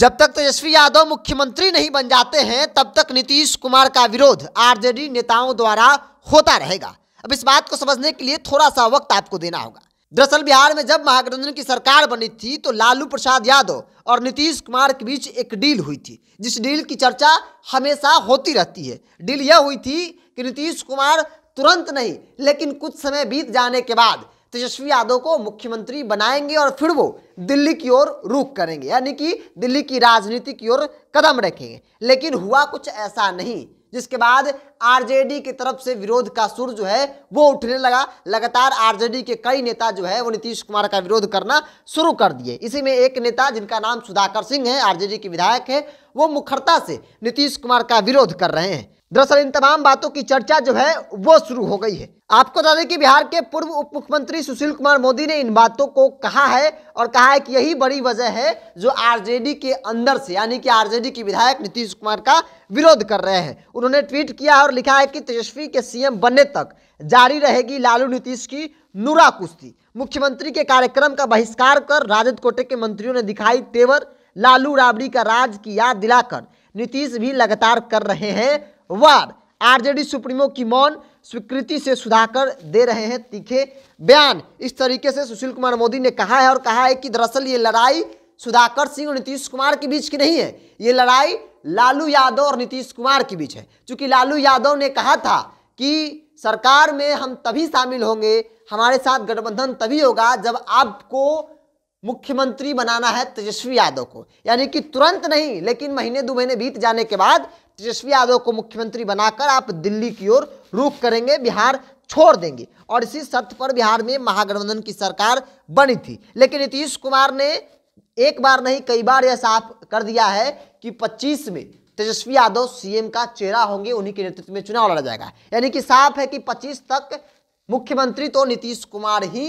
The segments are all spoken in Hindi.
जब तक तेजस्वी तो यादव मुख्यमंत्री नहीं बन जाते हैं तब तक नीतीश कुमार का विरोध आरजेडी नेताओं द्वारा होता रहेगा अब इस बात को समझने के लिए थोड़ा सा वक्त आपको देना होगा दरअसल बिहार में जब महागठबंधन की सरकार बनी थी तो लालू प्रसाद यादव और नीतीश कुमार के बीच एक डील हुई थी जिस डील की चर्चा हमेशा होती रहती है डील यह हुई थी कि नीतीश कुमार तुरंत नहीं लेकिन कुछ समय बीत जाने के बाद तेजस्वी यादव को मुख्यमंत्री बनाएंगे और फिर वो दिल्ली की ओर रुख करेंगे यानी कि दिल्ली की राजनीति की ओर कदम रखेंगे लेकिन हुआ कुछ ऐसा नहीं जिसके बाद आरजेडी की तरफ से विरोध का सुर जो है वो उठने लगा लगातार आरजेडी के कई नेता जो है वो नीतीश कुमार का विरोध करना शुरू कर दिए इसी में एक नेता जिनका नाम सुधाकर सिंह है आरजेडी के विधायक है वो मुखरता से नीतीश कुमार का विरोध कर रहे हैं दरअसल इन तमाम बातों की चर्चा जो है वो शुरू हो गई है आपको बता दें कि बिहार के पूर्व उप मुख्यमंत्री सुशील कुमार मोदी ने इन बातों को कहा है और कहा है कि यही बड़ी वजह है जो आरजेडी के अंदर से यानी कि आरजेडी के विधायक नीतीश कुमार का विरोध कर रहे हैं उन्होंने ट्वीट किया और लिखा है कि तेजस्वी के सीएम बनने तक जारी रहेगी लालू नीतीश की नूरा कुश्ती मुख्यमंत्री के कार्यक्रम का बहिष्कार कर राजद कोटे के मंत्रियों ने दिखाई तेवर लालू राबड़ी का राज की याद दिलाकर नीतीश भी लगातार कर रहे हैं वाद आरजेडी सुप्रीमो की मौन स्वीकृति से सुधाकर दे रहे हैं तीखे बयान इस तरीके से सुशील कुमार मोदी ने कहा है और कहा है कि दरअसल ये लड़ाई सुधाकर सिंह और नीतीश कुमार के बीच की नहीं है ये लड़ाई लालू यादव और नीतीश कुमार के बीच है क्योंकि लालू यादव ने कहा था कि सरकार में हम तभी शामिल होंगे हमारे साथ गठबंधन तभी होगा जब आपको मुख्यमंत्री बनाना है तेजस्वी यादव को यानी कि तुरंत नहीं लेकिन महीने दो महीने बीत जाने के बाद तेजस्वी यादव को मुख्यमंत्री बनाकर आप दिल्ली की ओर रुख करेंगे बिहार छोड़ देंगे और इसी शर्त पर बिहार में महागठबंधन की सरकार बनी थी लेकिन नीतीश कुमार ने एक बार नहीं कई बार यह साफ कर दिया है कि 25 में तेजस्वी यादव सीएम का चेहरा होंगे उन्हीं के नेतृत्व में चुनाव लड़ा जाएगा यानी कि साफ है कि 25 तक मुख्यमंत्री तो नीतीश कुमार ही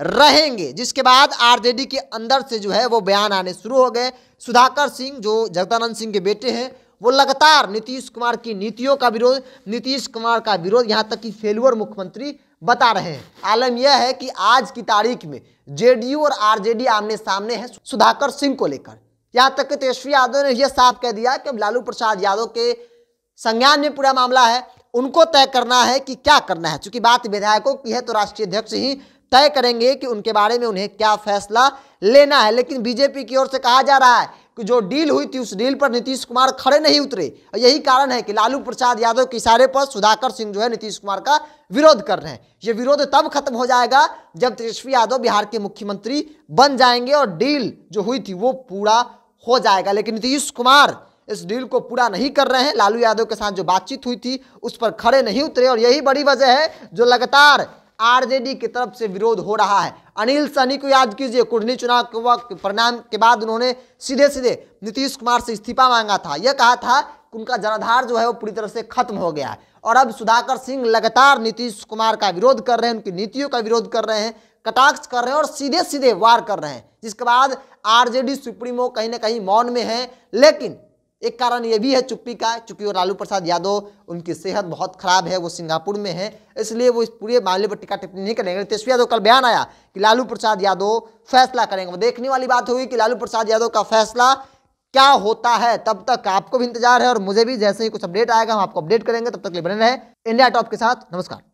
रहेंगे जिसके बाद आरजेडी के अंदर से जो है वो बयान आने शुरू हो गए सुधाकर सिंह जो जगदानंद सिंह के बेटे हैं वो लगातार नीतीश कुमार की नीतियों का विरोध नीतीश कुमार का विरोध यहाँ तक कि फेलुअर मुख्यमंत्री बता रहे हैं आलम यह है कि आज की तारीख में जेडीयू और आरजेडी आमने सामने है सुधाकर सिंह को लेकर यहाँ तक कि तेजस्वी यादव ने यह साफ कह दिया कि अब लालू प्रसाद यादव के संज्ञान में पूरा मामला है उनको तय करना है कि क्या करना है चूंकि बात विधायकों की है तो राष्ट्रीय अध्यक्ष ही तय करेंगे कि उनके बारे में उन्हें क्या फैसला लेना है लेकिन बीजेपी की ओर से कहा जा रहा है जो डील हुई थी उस डील पर नीतीश कुमार खड़े नहीं उतरे यही कारण है कि लालू प्रसाद यादव के इशारे पर सुधाकर सिंह जो है नीतीश कुमार का विरोध कर रहे हैं ये विरोध तब खत्म हो जाएगा जब तेजस्वी यादव बिहार के मुख्यमंत्री बन जाएंगे और डील जो हुई थी वो पूरा हो जाएगा लेकिन नीतीश कुमार इस डील को पूरा नहीं कर रहे हैं लालू यादव के साथ जो बातचीत हुई थी उस पर खड़े नहीं उतरे और यही बड़ी वजह है जो लगातार आरजेडी की तरफ से विरोध हो रहा है अनिल सहनी को याद कीजिए कुंडली चुनाव के वक्त परिणाम के बाद उन्होंने सीधे सीधे नीतीश कुमार से इस्तीफा मांगा था यह कहा था कि उनका जनाधार जो है वो पूरी तरह से खत्म हो गया है और अब सुधाकर सिंह लगातार नीतीश कुमार का विरोध कर रहे हैं उनकी नीतियों का विरोध कर रहे हैं कटाक्ष कर रहे हैं और सीधे सीधे वार कर रहे हैं जिसके बाद आरजेडी सुप्रीमो कहीं ना कहीं मौन में है लेकिन एक कारण ये भी है चुप्पी का चूंकि वो लालू प्रसाद यादव उनकी सेहत बहुत खराब है वो सिंगापुर में है इसलिए वो इस पूरे मामले पर टिका टिप्पणी नहीं करेंगे तेजस्वी यादव कल बयान आया कि लालू प्रसाद यादव फैसला करेंगे वो देखने वाली बात होगी कि लालू प्रसाद यादव का फैसला क्या होता है तब तक आपको भी इंतजार है और मुझे भी जैसे ही कुछ अपडेट आएगा हम आपको अपडेट करेंगे तब तक लिए बने रहे इंडिया टॉप के साथ नमस्कार